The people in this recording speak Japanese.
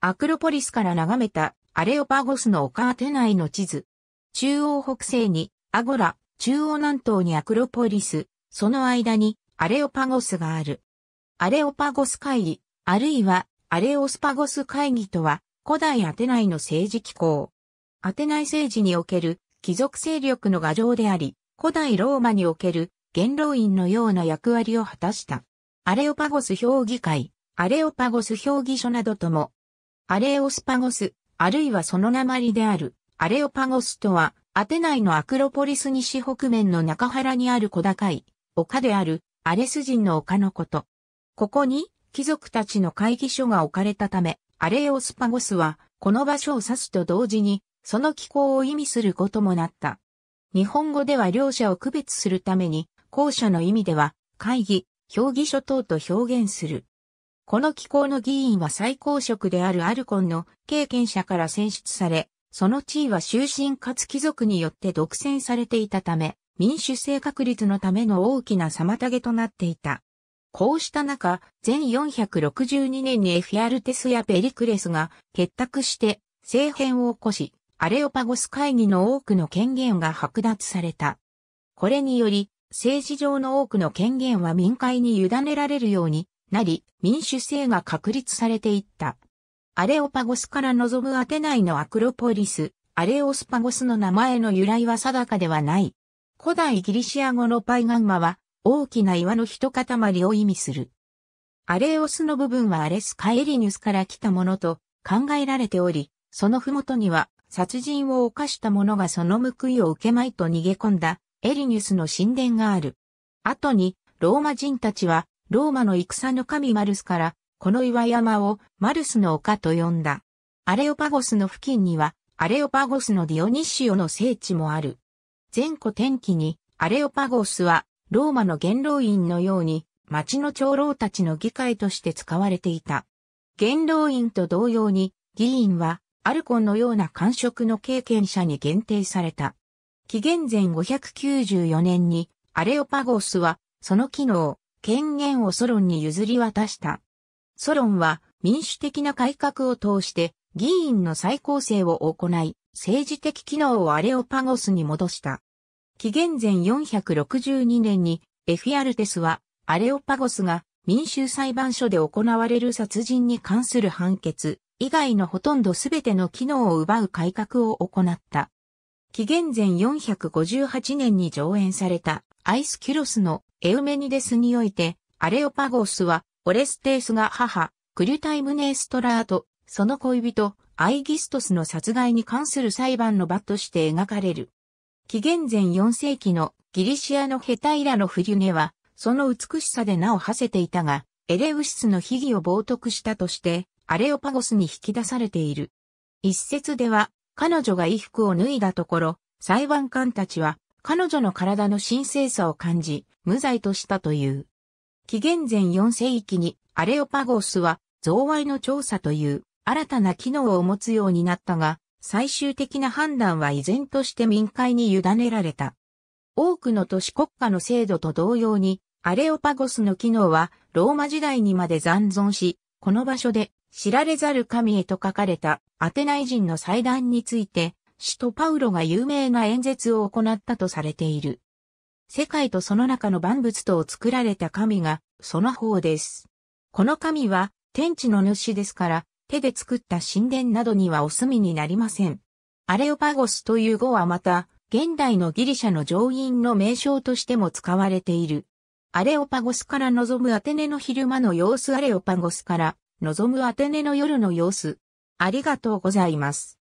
アクロポリスから眺めたアレオパゴスの丘アテナイの地図。中央北西にアゴラ、中央南東にアクロポリス、その間にアレオパゴスがある。アレオパゴス会議、あるいはアレオスパゴス会議とは古代アテナイの政治機構。アテナイ政治における貴族勢力の牙城であり、古代ローマにおける元老院のような役割を果たした。アレオパゴス評議会、アレオパゴス評議所などともアレオスパゴス、あるいはその鉛である、アレオパゴスとは、アテナイのアクロポリス西北面の中原にある小高い、丘である、アレス人の丘のこと。ここに、貴族たちの会議所が置かれたため、アレオスパゴスは、この場所を指すと同時に、その気候を意味することもなった。日本語では両者を区別するために、後者の意味では、会議、評議所等と表現する。この機構の議員は最高職であるアルコンの経験者から選出され、その地位は終身かつ貴族によって独占されていたため、民主性確立のための大きな妨げとなっていた。こうした中、全462年にエフィアルテスやペリクレスが結託して政変を起こし、アレオパゴス会議の多くの権限が剥奪された。これにより、政治上の多くの権限は民会に委ねられるようになり、民主制が確立されていった。アレオパゴスから望むアテナイのアクロポリス、アレオスパゴスの名前の由来は定かではない。古代ギリシア語のパイガンマは、大きな岩の一塊を意味する。アレオスの部分はアレスカエリニュスから来たものと考えられており、その麓には殺人を犯した者がその報いを受けまいと逃げ込んだエリニュスの神殿がある。後にローマ人たちはローマの戦の神マルスから、この岩山をマルスの丘と呼んだ。アレオパゴスの付近には、アレオパゴスのディオニシオの聖地もある。前古天気に、アレオパゴスは、ローマの元老院のように、町の長老たちの議会として使われていた。元老院と同様に、議員は、アルコンのような官職の経験者に限定された。紀元前594年に、アレオパゴスは、その機能、権限をソロンに譲り渡した。ソロンは民主的な改革を通して議員の再構成を行い、政治的機能をアレオパゴスに戻した。紀元前462年にエフィアルテスはアレオパゴスが民衆裁判所で行われる殺人に関する判決以外のほとんどすべての機能を奪う改革を行った。紀元前458年に上演されたアイスキュロスのエウメニデスにおいて、アレオパゴスは、オレステースが母、クリュタイムネーストラーと、その恋人、アイギストスの殺害に関する裁判の場として描かれる。紀元前4世紀のギリシアのヘタイラのフリュネは、その美しさで名を馳せていたが、エレウシスの秘技を冒涜したとして、アレオパゴスに引き出されている。一説では、彼女が衣服を脱いだところ、裁判官たちは、彼女の体の神聖さを感じ、無罪としたという。紀元前4世紀にアレオパゴスは贈賄の調査という新たな機能を持つようになったが、最終的な判断は依然として民会に委ねられた。多くの都市国家の制度と同様に、アレオパゴスの機能はローマ時代にまで残存し、この場所で知られざる神へと書かれたアテナイ人の祭壇について使徒パウロが有名な演説を行ったとされている。世界とその中の万物とを作られた神が、その方です。この神は、天地の主ですから、手で作った神殿などにはお住みになりません。アレオパゴスという語はまた、現代のギリシャの上院の名称としても使われている。アレオパゴスから望むアテネの昼間の様子アレオパゴスから望むアテネの夜の様子。ありがとうございます。